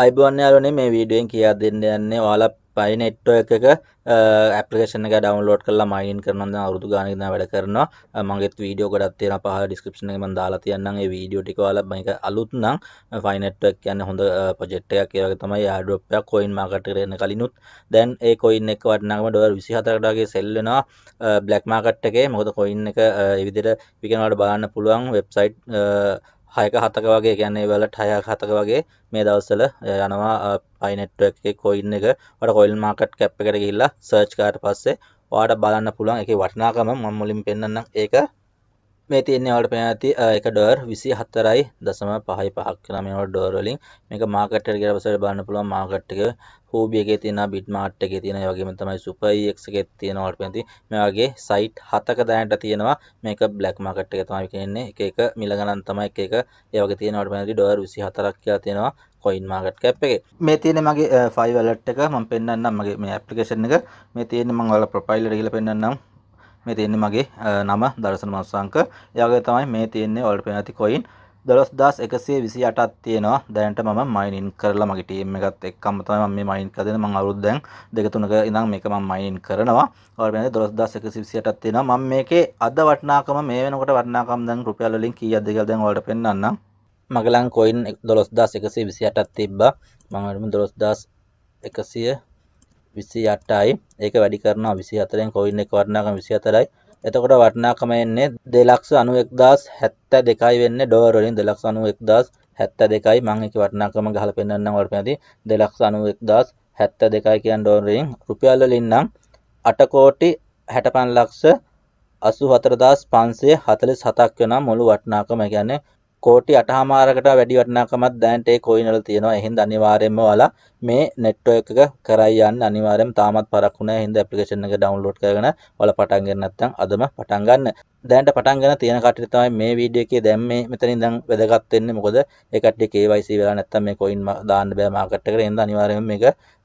අයිබෝන් යාලුවනේ මේ වීඩියෙන් කියා දෙන්න යන්නේ ඔයාලා පයි නෙට්වර්ක් එකක ඇප්ලිකේෂන් එක ඩවුන්ලෝඩ් කරලා මයින් කරනවා නම් අවුරුදු ගානකින් ඉඳන් වැඩ කරනවා මගේත් වීඩියෝ ගොඩක් තියෙනවා පහල ඩිස්ක්‍රිප්ෂන් එකේ මම දාලා තියන්නම් ඒ වීඩියෝ ටික ඔයාලා මේක අලුත් නම් පයි නෙට්වර්ක් කියන්නේ හොඳ ප්‍රොජෙක්ට් එකක් ඒ වගේ තමයි airdrop එකක් coin market එකට එන කලිනුත් දැන් ඒ coin එක වටිනාකම ඩොලර් 24කට වගේ sell වෙනවා black market එකේ මොකද coin එක ඒ විදිහට විකිනවට බලන්න පුළුවන් website හයක හතක වගේ කියන්නේ වලට හය හතක වගේ මේ දවස්සල යනවා පයිනෙට්ක් කොයින්න එක වට කොයිල් මාකට් කැප් එකට ගිල්ලා සර්ච් කාට පස්සේ වාට බලන්න පුළුවන් එක වටනාකම මම්මුලින් පෙන්න්නම් ඒක මේ තියන්නේ වට පැනති එක ඩර් විසි හත්තරයි දසම පහයි පහක් නම ඩෝරලින් මේක මාකටර් ගරවසට බන්න පුළුව මාකට්ක හෝබියගේ තියෙන බිට් මාට් එක තියෙන වගේම තමයි සුපයික්ගේ e තියෙනවට පැති මේගේ සයිට් හතක දැනට තියෙනවා මේක බ්ලක් මාකට් එක තමයි කියන්නේ එක එක මිලගනන් තමයි එක ඒවගේ තියෙනවට පැති ඩොර් විසි හතරක් කියලා තියෙනවා කොයින් මාගට් කැප් එක මේ තියෙන මගේ ෆයිවලට් එක මම පෙන්වන්නම් මගේ මේ ඇප්ලිකේෂන් එක මේ තියෙන මම ඔයාලා ප්‍රොෆයිල් එක කියලා පෙන්වන්නම් මේ තියෙන්නේ මගේ නම දර්ශන මස්සංක. ඒ වගේ තමයි මේ තියෙන්නේ ඔයාලට පේන ඇති coin 12128ක් තියෙනවා. දැනට මම මයිනින් කරලා මගේ ටීම් එකත් එක්කම තමයි මම මේ මයින් කරලා දෙන්නේ. මම අවුරුදු දැන් දෙක තුනක ඉඳන් මේක මම මයින් කරනවා. ඔයාලට පේන 12128ක් තියෙනවා. මම මේකේ අද වටිනාකම මේ වෙනකොට වටිනාකම දැන් රුපියල් වලින් කීයක්ද කියලා දැන් ඔයාලට පෙන්නන්නම්. මගලන් කොයින් 12128ක් තිබ්බා. මම වරම 12100 විසි අට්ටයි ඒක වැඩි කරනවා විසි අතරෙන් කොයින්න එක වටනාකම විසි අතරයි එතකොට වටනාකම එන්නේ දෙලක්ෂ අනුව එක්දස් හැත්ත දෙකයි වෙන්න ඩෝරලින් දෙලක්ෂ අනුව එක්දස් හැත්ත දෙකයි මං එක වටනාකම ගහල පෙන්න්න වට පැති දෙලක්ෂ අනුව එක්දස් හැත්ත දෙකයි කියන් ඩෝරලින් රුපියල්ලලින්නම් අටකෝටි හැටපන් ලක්ෂ අසු හතරදස් පන්සේ හතලිස් හතක් වෙන මුළු වටනාකම ගැන කෝටි 8හමාරකට වැඩි වටිනාකමක් දැනට ඒ coin වල තියෙනවා. එහෙනම් අනිවාර්යයෙන්ම ඔයාලා මේ network එක කරයි යන්න අනිවාර්යයෙන්ම තාමත් පරක්කු නැහැ. එහෙනම් application එක download කරගෙන ඔයාලා පටන් ගන්න නැත්නම් අදම පටන් ගන්න. දැනට පටන් ගන්න තියෙන කට්ටිය තමයි මේ වීඩියෝ එකේ දැන් මේ මෙතන ඉඳන් වැදගත් වෙන්නේ. මොකද ඒ කට්ටිය KYC වෙලා නැත්නම් මේ coin දාන්න බෑ market එකට. එහෙනම් අනිවාර්යයෙන්ම මේක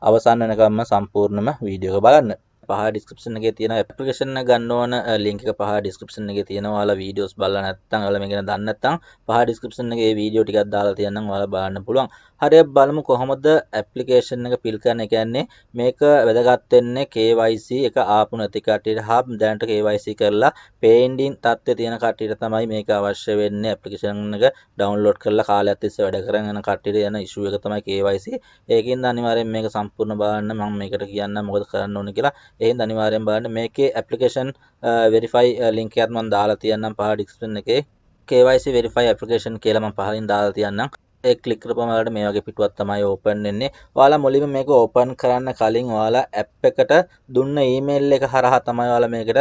අවසන් වෙනකම්ම සම්පූර්ණම වීඩියෝ එක බලන්න. පහ ඩිස්ක්‍රපෂන් එක තියෙන පපිකේෂන ගන්න ඕන ලිංක පහ ඩිස්ක්‍රපෂන් එක තියෙනවාල වීඩියෝස් බල නැත්තං අලම ගෙන දන්නත්තං පහ ඩිස්ක්‍රපෂන් එක වීඩියෝ ටිකක් දාලා තියන්න වාල බලන්න පුළුවන් හරය බලමු කොහොමද ඇපලිකේෂන් එක පිල් කරන එකන්නේ මේක වැදගත්වෙන්නේ KYC එක ආපු නැතිකටට හබ් දැන්ට KYC කරලා පේන්ඩින් තත්ත්ව තියෙන කටට තමයි මේක අවශ්‍ය වෙන්න ඇපලිකේෂන් එක ඩවන්ලෝඩ් කරලා කාල ඇතිස්ස වැඩ කරන්න කටට යන ඉශුව එක තමයි KYC ඒකින් අනිවාරයෙන් මේක සම්පූර්ණ බාන්න මං මේකට කියන්න මොකද කරන්න ඕන කියලා එහින් අනිවාරයෙන් බාන්න මේකේ ඇපලිකේෂන් වෙරිෆයි ලින්කයක්ත්මන් දාලා තියන්නම් පහ ඩික්ස්ටන් එකේ KYC verify application කියලා මම පහලින් දාලා තියන්නම් ක්ලික් කරපම ඔයාලට මේ වගේ පිටුවක් තමයි ඕපන් වෙන්නේ. ඔයාලා මුලින්ම මේක ඕපන් කරන්න කලින් ඔයාලා ඇප් එකට දුන්න ඊමේල් එක හරහා තමයි ඔයාලා මේකට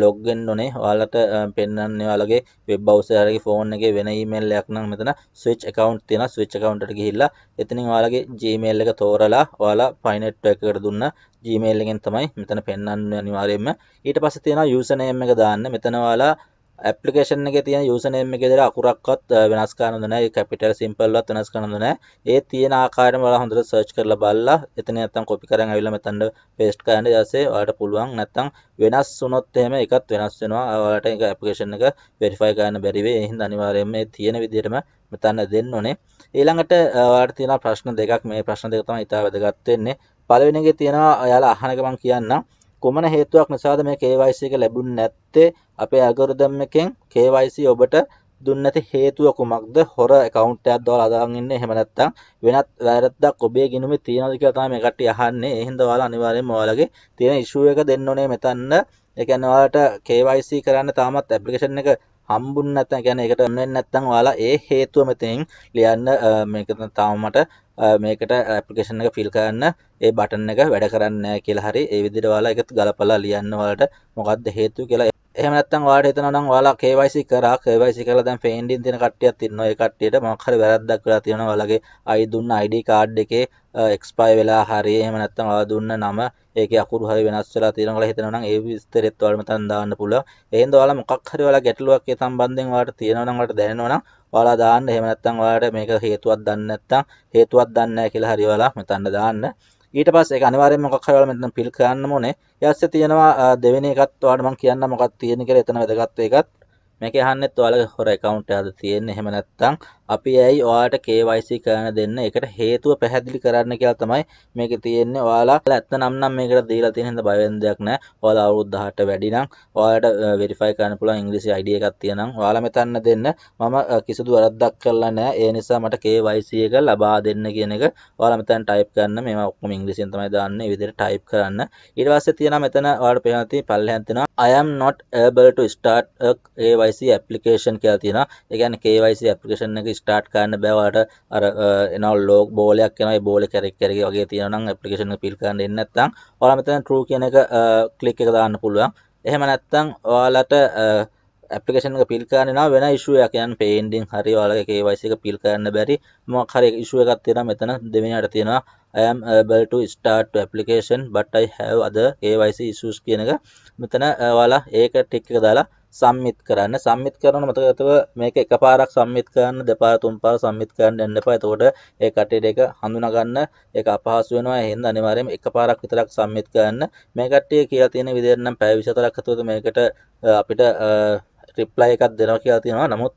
ලොග් වෙන්න ඕනේ. ඔයාලට පෙන්වන්නේ ඔයාලගේ වෙබ් බ්‍රවුසර් එකේ ෆෝන් එකේ වෙන ඊමේල් එකක් නම් මෙතන switch account තියෙනවා. switch account එකට ගිහිල්ලා එතනින් ඔයාලගේ Gmail එක තෝරලා ඔයාලා Pinet එකකට දුන්න Gmail එකෙන් තමයි මෙතන පෙන්වන්නේ අනිවාර්යයෙන්ම. ඊට පස්සේ තියෙනවා username එක දාන්න. මෙතන ඔයාලා ඇපලිකේෂන් එක තියෙන යුසනේම් එක විදිහට අකුරක්වත් වෙනස් කරන්න නෑ. ඒ කැපිටල් සිම්පල්වත් වෙනස් කරන්න නෑ. ඒ තියෙන ආකාරයටම ඔයාලා හොඳට සර්ච් කරලා බලලා එතන නැත්තම් කොපි කරන් ඇවිල්ලා මෙතනට paste කරන්න. ඊට පස්සේ ඔයාලට පුළුවන් නැත්තම් වෙනස් වුණොත් එහෙම එකත් වෙනස් වෙනවා. ඔයාලට ඒක ඇප්ලිකේෂන් එක verify කරන්න බැරි වෙයි. ඒ හින්දා අනිවාර්යයෙන්ම මේ තියෙන විදිහටම මෙතන දෙන්න ඕනේ. ඊළඟට ඔයාලට තියෙන ප්‍රශ්න දෙකක්. මේ ප්‍රශ්න දෙක තමයි ඉතාල වැදගත් වෙන්නේ. පළවෙනි එකේ තියෙනවා ඔයාලා අහන ගමන් කියන්නම්. කොමන හේතුවක් නිසාද මේ KYC එක ලැබුණ නැත්තේ අපේ ඇල්ගොරිතම් එකෙන් KYC ඔබට දුන්නති හේතුව කුමක්ද හොර කවන්ට් එකක් දාලා අදාගෙන ඉන්නේ එහෙම නැත්නම් වෙනත් වැරද්දක් ඔබේ ගිනුමේ තියනවද කියලා තමයි මේ කට්ටිය අහන්නේ. එහෙනම් ඔයාලා අනිවාර්යයෙන්ම ඔයාලගේ තියෙන ඉෂුව එක දෙන්න ඕනේ මෙතන ඒ කියන්නේ ඔයාලට KYC කරන්න තාමත් ඇප්ලිකේෂන් එක හම්බුන්නේ නැත්නම් ඒ කියන්නේ ඒකට වෙන්නේ නැත්නම් ඔයාලා ඒ හේතුව මෙතෙන් ලියන්න මේක තාම මට මේකට ඇප්ලිකේෂන් එක ෆිල් කරන්න ඒ බටන් එක වැඩ කරන්නේ නැහැ කියලා හරි ඒ විදිහට ඔයාලා ඒක ගලපලා ලියන්න ඔයාලට මොකද්ද හේතුව කියලා එහෙම නැත්නම් ඔයාලට හිතනවා නම් ඔයාලා KYC කරා KYC කරලා දැන් පේන්ඩින් තියෙන කට්ටියක් ඉන්නවා ඒ කට්ටියට මොකක් හරි වැරද්දක් වෙලා තියෙනවා ඔයාලගේ ID දුන්න ID card එකේ expire වෙලා හරි එහෙම නැත්නම් ඔයාලා දුන්න නම ඒකේ අකුරු හරි වෙනස් වෙලා තියෙනවා කියලා හිතනවා නම් ඒ විස්තරෙත් ඔයාලා මෙතන දාන්න පුළුවන් එහෙනම් ඔයාලා මොකක් හරි ඔයාලා ගැටලුවක් ඒ සම්බන්ධයෙන් ඔයාලට තියෙනවා නම් ඔයාලට දැනෙනවා නම් ඔයාලා දාන්න එහෙම නැත්නම් ඔයාලට මේක හේතුවක් දන්නේ නැත්නම් හේතුවක් දන්නේ නැහැ කියලා හරි ඔයාලා මෙතන දාන්න ඊට පස්සේ ඒක අනිවාර්යයෙන්ම මොකක් හරි ඔයාලා මෙතන පිල් කරන්න ඕනේ ඊයස්සේ තියෙනවා දෙවෙනි එකත් ඔයාලට මම කියන්න මොකක් තියෙන කියලා එතන වැදගත් එකත් මේක අහන්නෙත් ඔයාලගේ හොර account එකද තියෙන්නේ එහෙම නැත්නම් අපි ඇයි ඔයාට KYC කරන්න දෙන්න ඒකට හේතුව පැහැදිලි කරන්න කියලා තමයි මේක තියෙන්නේ ඔයාලා ඇත්ත නම් නම් මේකට දීලා තියෙන හින්දා බය වෙන දෙයක් නැහැ ඔයාලා අවුරුදු 18 වැඩි නම් ඔයාලට වෙරිෆයි කරන්න පුළුවන් ඉංග්‍රීසි ID එකක් තියෙනම් ඔයාලා මෙතන දෙන්න මම කිසිදු වැරද්දක් කරලා නැහැ ඒ නිසා මට KYC එක ලබා දෙන්න කියන එක ඔයාලා මෙතන ටයිප් කරන්න මේවා ඔක්කොම ඉංග්‍රීසියෙන් තමයි දාන්නේ ඒ විදිහට ටයිප් කරන්න ඊට පස්සේ තියෙනවා මෙතන ඔයාලට පේනවා තියෙන පල්ලෙහාන් තියෙනවා I am not able to start a KYC application කියලා තියෙනවා ඒ කියන්නේ KYC application එක ස්ටාර්ට් කරන්න බෑවාට අර එනවා ලෝක බෝලයක් යනවා ඒ බෝලේ කැරක් කැරක වගේ තියෙනවා නම් ඇප්ලිකේෂන් එක පිල් කරන්න එන්නේ නැත්නම් ඔයාලා මෙතන true කියන එක ක්ලික් එක දාන්න පුළුවන් එහෙම නැත්නම් ඔයාලට ඇපිකේෂන පිල් කරන්න වෙන ශුවයක් යන් පේන්ඩින් හරි වාලගේ කේවයිසික පිල් කරන්න බැරි මොක් හරි ශුව එකක් තියෙන මෙතන දෙමිනට තියෙනවා ඇම් බල්ට ස්ටාර්ට් ඇපලිකේෂන් බටයි හැව අද ඒවයිසි ඉසුස් කියනක මෙතන වාලා ඒක ටික්ක දාලා සම්මිත් කරන්න සම්මිත් කරන මතකතව මේක එකපාරක් සම්මිත් කරන්න දෙපාර තුන්පාර සම්මිත් කරන්න යන්න එපා. එතකොට ඒ කට්ටියට ඒක හඳුනා ගන්න ඒක අපහසු වෙනවා. එහෙනම් අනිවාර්යයෙන්ම එකපාරක් විතරක් සම්මිත් කරන්න. මේ කට්ටිය කියලා තියෙන විදිහට නම් පැය 24ක් හිතුවද මේකට අපිට රිප්ලයි එකක් දෙනවා කියලා තියෙනවා. නමුත්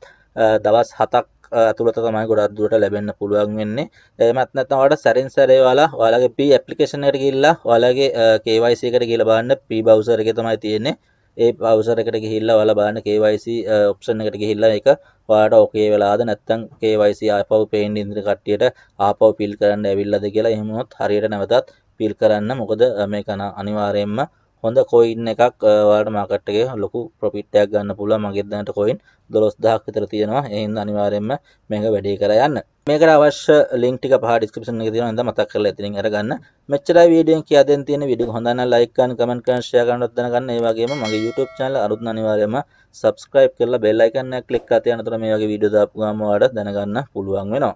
දවස් 7ක් ඇතුළත තමයි ගොඩක් දුරට ලැබෙන්න පුළුවන් වෙන්නේ. එහෙමත් නැත්නම් ඔයාලට සැරින් සැරේ ඔයාලා ඔයාලගේ P application එකට ගිහිල්ලා ඔයාලගේ KYC එකට ගිහිල්ලා බලන්න P browser එකේ තමයි තියෙන්නේ. ඒ පවසරකට ගිහිල්ලා ඔයාලා බලන්න KYC ඔප්ෂන් එකට ගිහිල්ලා ඒක ඔයාලට ඕකේ වෙලාද නැත්නම් KYC ආපහු පේන්න ඉදිරි කට්ටියට ආපහු ෆිල් කරන්න ඇවිල්ලාද කියලා එහෙම හරියට නැවතත් ෆිල් කරන්න මොකද මේක අනිවාර්යයෙන්ම හොඳ කොයින් එකක් වාට මාකට්ගේ ලොකු ප්‍රපිට්ටයක් ගන්න පුළුව මගෙදන්නට කොයින් දොස් දහක් විතර තියෙනවා එහින්ද අනිවාරෙන්ම මේක වැඩි කර යන්න මේකට අවශ්‍ය ලින්ක්ටික පහ ඩිස්ක්‍රිප්ෂන් එකේ තියෙනවා නැත්නම් මතක් කරලා එතනින් අරගන්න මෙච්චරයි වීඩියෝෙන් කියා දෙන්න තියෙන වීඩියෝ හොඳ නම් ලයික් කරන්න කමෙන්ට් කරන්න ෂෙයා කරන්නත් දැනගන්න ඒ වගේම මගේ YouTube channel අරුත් අනිවාර්යයෙන්ම subscribe කරලා bell icon එක click කරලා තියනතර මේ වගේ වීඩියෝ දාපු ගාම ඔයාලට දැනගන්න පුළුවන් වෙනවා